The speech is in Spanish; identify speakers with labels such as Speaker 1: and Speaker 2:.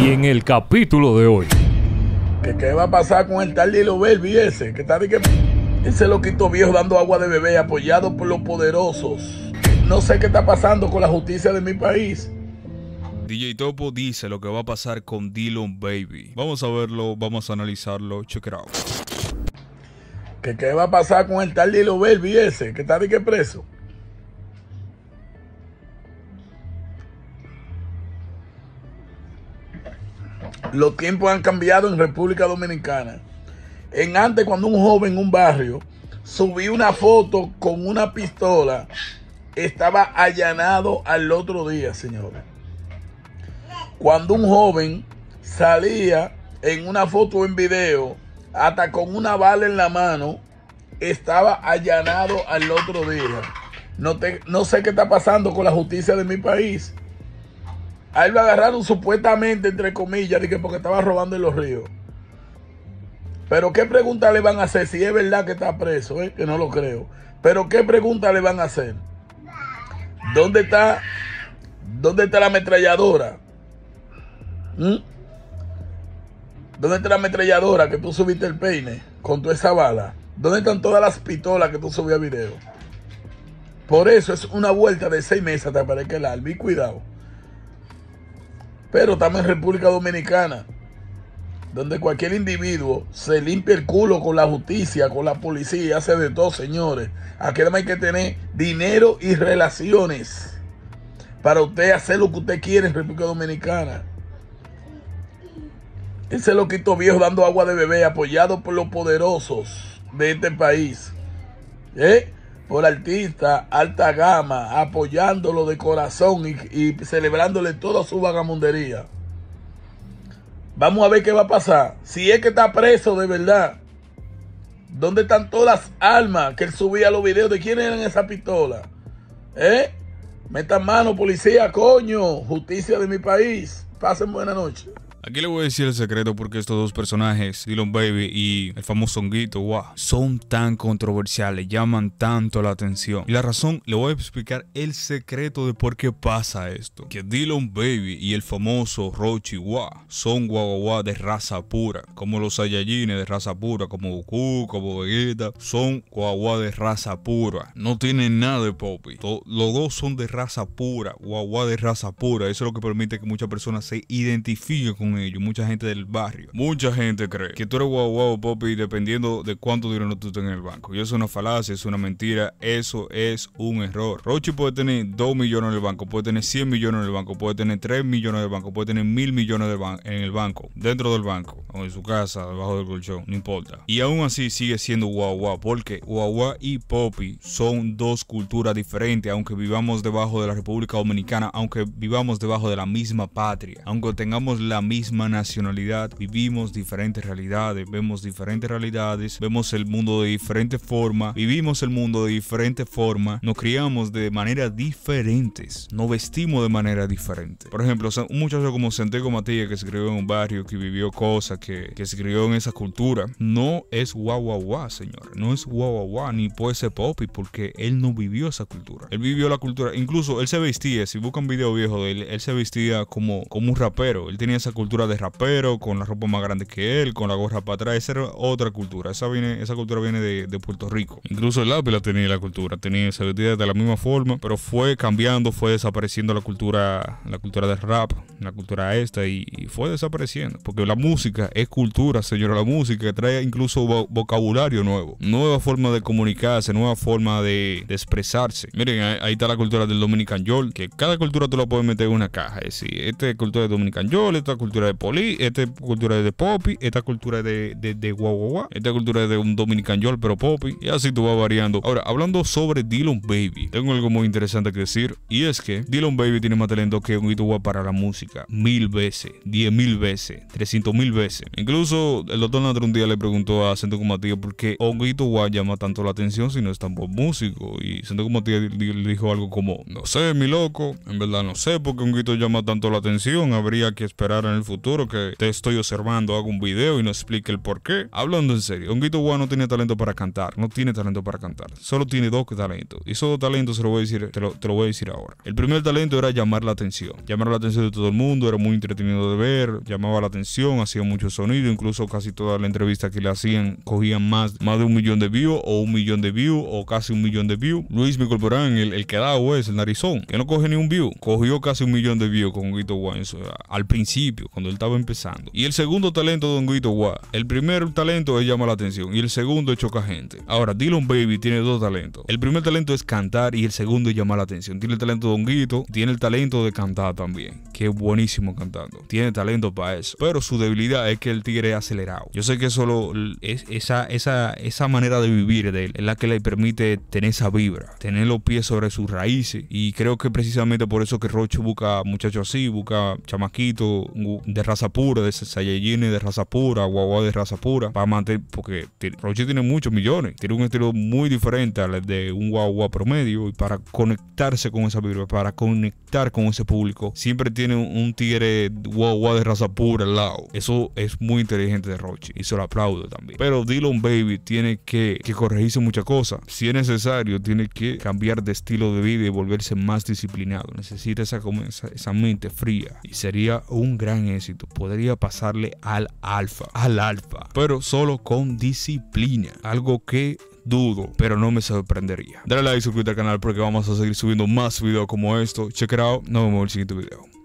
Speaker 1: Y en el capítulo de hoy. ¿Qué va a pasar con el tal Lilo Belvi ese? Que tal y que ese loquito viejo dando agua de bebé apoyado por los poderosos. No sé qué está pasando con la justicia de mi país. DJ Topo dice
Speaker 2: lo que va a pasar con Dylan Baby. Vamos a verlo, vamos a analizarlo. Check it out.
Speaker 1: ¿Qué, va a pasar con el tal Lilo Belvi ese? Que tal de que preso. Los tiempos han cambiado en República Dominicana. En antes, cuando un joven en un barrio subía una foto con una pistola, estaba allanado al otro día, señores. Cuando un joven salía en una foto o en video, hasta con una bala en la mano, estaba allanado al otro día. no sé qué está pasando con la justicia de mi país. A él lo agarraron supuestamente, entre comillas, porque estaba robando en los ríos. Pero qué pregunta le van a hacer si es verdad que está preso, ¿eh? que no lo creo. Pero qué pregunta le van a hacer. ¿Dónde está, dónde está la ametralladora? ¿Mm? ¿Dónde está la ametralladora que tú subiste el peine con toda esa bala? ¿Dónde están todas las pistolas que tú subí a video? Por eso es una vuelta de seis meses hasta que el albi. cuidado. Pero estamos en República Dominicana, donde cualquier individuo se limpia el culo con la justicia, con la policía, hace de todo, señores. Aquí además hay que tener dinero y relaciones para usted hacer lo que usted quiere en República Dominicana. Ese loquito viejo dando agua de bebé, apoyado por los poderosos de este país. ¿Eh? por artista alta gama, apoyándolo de corazón y, celebrándole toda su vagamundería. Vamos a ver qué va a pasar. Si es que está preso de verdad. ¿Dónde están todas las armas que él subía a los videos? ¿De quién eran esas pistolas? ¿Eh? Metan mano, policía, coño. Justicia de mi país. Pasen buena noche.
Speaker 2: Aquí le voy a decir el secreto porque estos dos personajes, Dylan Baby y el famoso honguito, wow, son tan controversiales, llaman tanto la atención. Y la razón, le voy a explicar el secreto de por qué pasa esto. Que Dylan Baby y el famoso Rochi, son guagua de raza pura, como los Saiyajines de raza pura, como Goku, como Vegeta, son guagua de raza pura, no tienen nada de popi. Los dos son de raza pura, Guagua de raza pura, eso es lo que permite que muchas personas se identifiquen con ellos, mucha gente del barrio. Mucha gente cree que tú eres guau guau popi dependiendo de cuánto dinero tú tengas en el banco. Y eso es una falacia, es una mentira, eso es un error. Rochi puede tener 2 millones en el banco, puede tener 100 millones en el banco, puede tener 3 millones en el banco, puede tener mil millones en el banco, dentro del banco, o en su casa, debajo del colchón, no importa. Y aún así sigue siendo guau guau, porque guau guau y popi son dos culturas diferentes, aunque vivamos debajo de la República Dominicana, aunque vivamos debajo de la misma patria, aunque tengamos la misma nacionalidad, vivimos diferentes realidades, vemos diferentes realidades, vemos el mundo de diferente forma, vivimos el mundo de diferente forma, nos criamos de maneras diferentes, nos vestimos de manera diferente. Por ejemplo, un muchacho como Santiago Matías, que se crió en un barrio, que vivió cosas, que, que se crió en esa cultura, no es guau guau guau, señor, no es guau guau ni puede ser popi, porque él no vivió esa cultura. Él vivió la cultura, incluso él se vestía, si buscan video viejo de él, él se vestía como, como un rapero, él tenía esa cultura cultura de rapero, con la ropa más grande que él, con la gorra para atrás. Esa era otra cultura. Esa, viene, esa cultura viene de, Puerto Rico. Incluso el lápiz la tenía la cultura. Tenía, esa vestía de la misma forma, pero fue cambiando, fue desapareciendo la cultura, la cultura del rap, la cultura esta, y, fue desapareciendo. Porque la música es cultura, señora. La música trae incluso vocabulario nuevo, nueva forma de comunicarse, nueva forma de, expresarse. Miren, ahí, está la cultura del Dominican Yol, que cada cultura tú la puedes meter en una caja. Es decir, esta es cultura de Dominican Yol, esta cultura de Poli, esta cultura de popi esta cultura de, de, guau, guau, guau, esta cultura de un Dominican Yol, pero popi y así tú vas variando. Ahora, hablando sobre Dylan Baby, tengo algo muy interesante que decir, y es que Dylan Baby tiene más talento que un Ituba para la música, mil veces, diez mil veces, trescientos mil veces. Incluso el doctor Nadre un día le preguntó a Santo Comatía por qué Honguito Guay llama tanto la atención si no es tan buen músico, y Santo Comatía le dijo algo como, no sé, mi loco, en verdad no sé por qué Honguito llama tanto la atención, habría que esperar en el futuro que te estoy observando, hago un video y no explique el por qué. Hablando en serio, Honguito Guá no tiene talento para cantar, no tiene talento para cantar, solo tiene dos talentos. Y esos dos talentos se lo voy a decir, te lo, voy a decir ahora. El primer talento era llamar la atención, llamar la atención de todo el mundo, era muy entretenido de ver, llamaba la atención, hacía mucho sonido, incluso casi toda la entrevista que le hacían cogían más, más de un millón de views o un millón de views o casi un millón de views. Luis mi incorporaron el, que da es el narizón, que no coge ni un view, cogió casi un millón de views con Guito Guá al principio, cuando él estaba empezando. Y el segundo talento de Guito Guá. El primer talento es llama la atención y el segundo es choca gente. Ahora, Dylan Baby tiene dos talentos. El primer talento es cantar y el segundo es llamar la atención. Tiene el talento de Guito, tiene el talento de cantar también, que es buenísimo cantando. Tiene talento para eso. Pero su debilidad es que el tigre es acelerado. Yo sé que solo esa, esa, esa manera de vivir de él es la que le permite tener esa vibra, tener los pies sobre sus raíces. Y creo que precisamente por eso que Rocho busca muchachos así, busca chamaquito, de raza pura, de sayayini de raza pura, Guagua de raza pura, para mantener, porque Roche tiene muchos millones, tiene un estilo muy diferente al de un Guagua promedio y para conectarse con esa vibra, para conectar con ese público, siempre tiene un, tigre Guagua de raza pura al lado. Eso es muy inteligente de Roche y se lo aplaudo también. Pero Dylan Baby tiene que, que corregirse muchas cosas. Si es necesario, tiene que cambiar de estilo de vida y volverse más disciplinado. Necesita esa, esa, mente fría y sería un gran podría pasarle al alfa, al alfa, pero solo con disciplina, algo que dudo, pero no me sorprendería. Dale like y suscríbete al canal porque vamos a seguir subiendo más videos como esto. Check it out, nos vemos en el siguiente video.